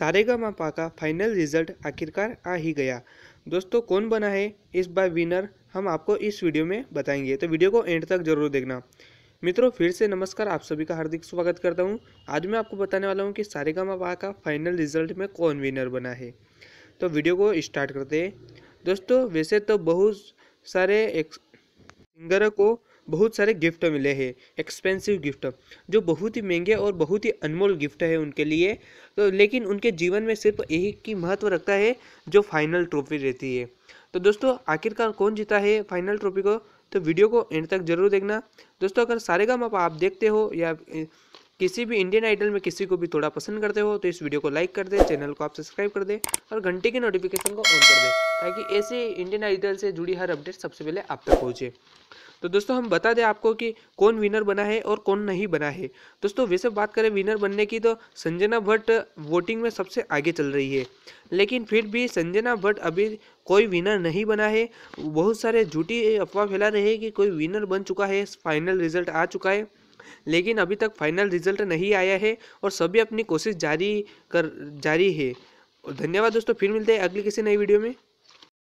सारेगामापा का final result आखिरकार आ ही गया दोस्तों कौन बना है इस बार विनर हम आपको इस वीडियो में बताएंगे तो वीडियो को एंड तक जरूर देखना मित्रों फिर से नमस्कार आप सभी का हार्दिक स्वागत करता हूं आज मैं आपको बताने वाला हूं कि मापा का फाइनल रिजल्ट में कौन विनर बना है तो वीडियो को स्टार्ट करते हैं दोस्तों वैसे तो बहुत सारे एक सिंगर को बहुत सारे गिफ्ट मिले हैं एक्सपेंसिव गिफ्ट जो बहुत ही महंगे और बहुत ही अनमोल गिफ्ट है उनके लिए तो लेकिन उनके जीवन में सिर्फ यही की महत्व रखता है जो फाइनल ट्रॉफी रहती है तो दोस्तों आखिरकार कौन जीता है फाइनल ट्रॉफी को तो वीडियो को एंड तक जरूर देखना दोस्तों अगर सारे काम आप, आप देखते हो या किसी भी इंडियन आइडल में किसी को भी थोड़ा पसंद करते हो तो इस वीडियो को लाइक कर दे चैनल को आप सब्सक्राइब कर दे और घंटे की नोटिफिकेशन को ऑन कर दे ताकि ऐसे इंडियन आइडल से जुड़ी हर अपडेट सबसे पहले आप तक पहुँचे तो दोस्तों हम बता दें आपको कि कौन विनर बना है और कौन नहीं बना है दोस्तों वैसे बात करें विनर बनने की तो संजना भट्ट वोटिंग में सबसे आगे चल रही है लेकिन फिर भी संजना भट्ट अभी कोई विनर नहीं बना है बहुत सारे झूठी अफवाह फैला रहे हैं कि कोई विनर बन चुका है फाइनल रिजल्ट आ चुका है लेकिन अभी तक फाइनल रिजल्ट नहीं आया है और सभी अपनी कोशिश जारी कर जारी है और धन्यवाद दोस्तों फिर मिलते हैं अगली किसी नई वीडियो में